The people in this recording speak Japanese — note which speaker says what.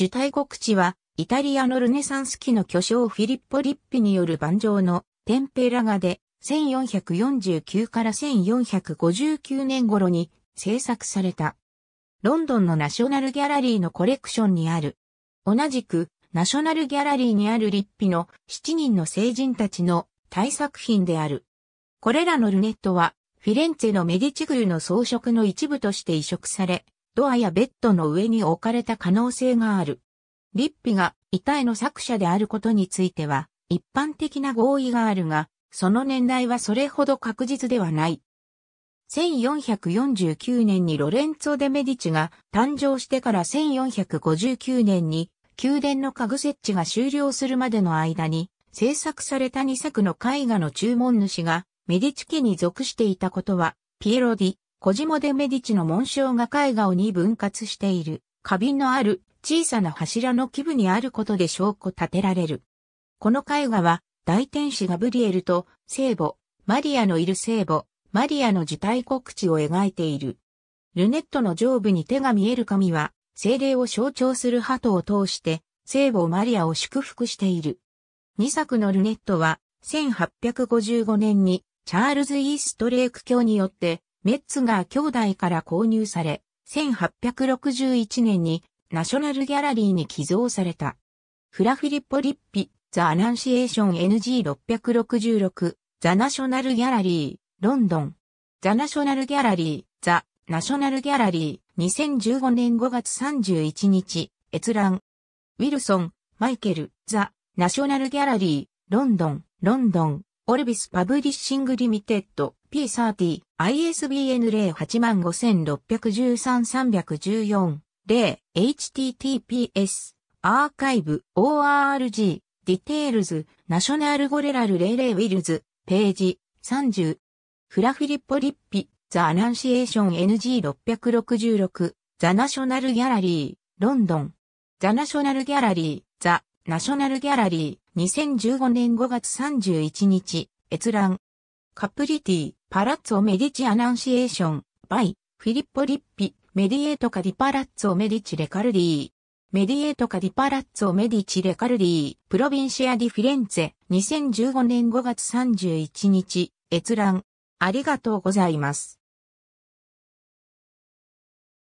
Speaker 1: 受胎告知は、イタリアのルネサンス期の巨匠フィリッポ・リッピによる盤上のテンペラ画で、1449から1459年頃に制作された。ロンドンのナショナルギャラリーのコレクションにある。同じく、ナショナルギャラリーにあるリッピの7人の聖人たちの大作品である。これらのルネットは、フィレンツェのメディチルの装飾の一部として移植され、ドアやベッドの上に置かれた可能性がある。リッピが遺体の作者であることについては、一般的な合意があるが、その年代はそれほど確実ではない。1449年にロレンツォ・デ・メディチが誕生してから1459年に宮殿の家具設置が終了するまでの間に制作された2作の絵画の注文主がメディチ家に属していたことはピエロディ、コジモデ・メディチの紋章が絵画をに分割している、花瓶のある小さな柱の基部にあることで証拠立てられる。この絵画は、大天使ガブリエルと聖母、マリアのいる聖母、マリアの受胎告知を描いている。ルネットの上部に手が見える神は、精霊を象徴する鳩を通して、聖母マリアを祝福している。2作のルネットは、1855年にチャールズ・イーストレーク教によってメッツガー兄弟から購入され、1861年にナショナルギャラリーに寄贈された。フラフィリッポリッピ、ザ・アナンシエーション NG666、ザ・ナショナルギャラリー、ロンドン。ザ・ナショナルギャラリー、ザ・ナショナルギャラリー、2015年5月31日、閲覧。ウィルソン、マイケル、ザ・ナショナルギャラリー、ロンドン、ロンドン、オルビスパブリッシングリミテッド。P30、ISBN 085613314、0、https、アーカイブ、org、ディテールズ、ナショナルゴレラル00ウィルズ、ページ、30。フラフィリッポリッピ、ザ・アナンシエーション NG666、ザ・ナショナルギャラリー、ロンドン。ザ・ナショナルギャラリー、ザ・ナショナルギャラリー、2015年5月31日、閲覧。カプリティ。パラッツォ・メディチ・アナンシエーション、バイ、フィリッポ・リッピ、メディエートカ・ディパラッツォ・メディチ・レカルディメディエートカ・ディパラッツォ・メディチ・レカルディプロビンシア・ディ・フィレンツェ、2015年5月31日、閲覧。ありがとうございます。